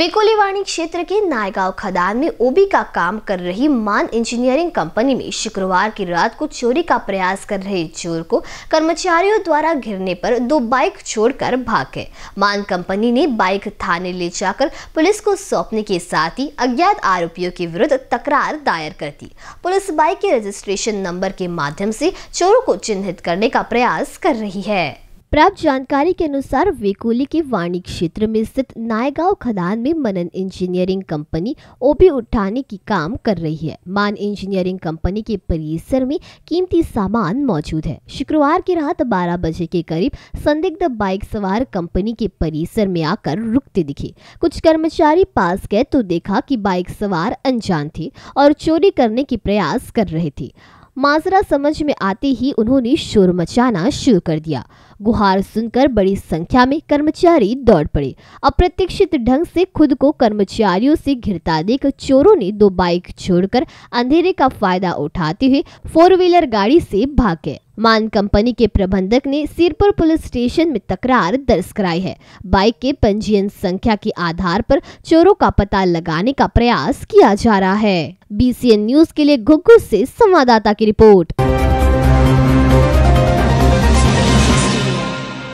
वेकोलीवाणी क्षेत्र के नायगांव खदान में ओबी का काम कर रही मान इंजीनियरिंग कंपनी में शुक्रवार की रात को चोरी का प्रयास कर रहे चोर को कर्मचारियों द्वारा घिरने पर दो बाइक छोड़कर भाग गए मान कंपनी ने बाइक थाने ले जाकर पुलिस को सौंपने के साथ ही अज्ञात आरोपियों के विरुद्ध तकरार दायर कर दी पुलिस बाइक के रजिस्ट्रेशन नंबर के माध्यम से चोरों को चिन्हित करने का प्रयास कर रही है प्राप्त जानकारी के अनुसार वेकोली के वाणी क्षेत्र में स्थित नायगांव खदान में मनन इंजीनियरिंग कंपनी ओबी उठाने की काम कर रही है मान इंजीनियरिंग कंपनी के परिसर में कीमती सामान मौजूद है शुक्रवार की रात 12 बजे के करीब संदिग्ध बाइक सवार कंपनी के परिसर में आकर रुकते दिखे कुछ कर्मचारी पास गए तो देखा की बाइक सवार अनजान थे और चोरी करने की प्रयास कर रहे थे माजरा समझ में आते ही उन्होंने शोर मचाना शुरू कर दिया गुहार सुनकर बड़ी संख्या में कर्मचारी दौड़ पड़े अप्रत्यक्षित ढंग से खुद को कर्मचारियों से घिरता देख चोरों ने दो बाइक छोड़कर अंधेरे का फायदा उठाते हुए फोर व्हीलर गाड़ी से भाग गए मान कंपनी के प्रबंधक ने सिरपुर पुलिस स्टेशन में तकरार दर्ज कराई है बाइक के पंजीयन संख्या के आधार पर चोरों का पता लगाने का प्रयास किया जा रहा है बी न्यूज के लिए घुग्गू ऐसी संवाददाता की रिपोर्ट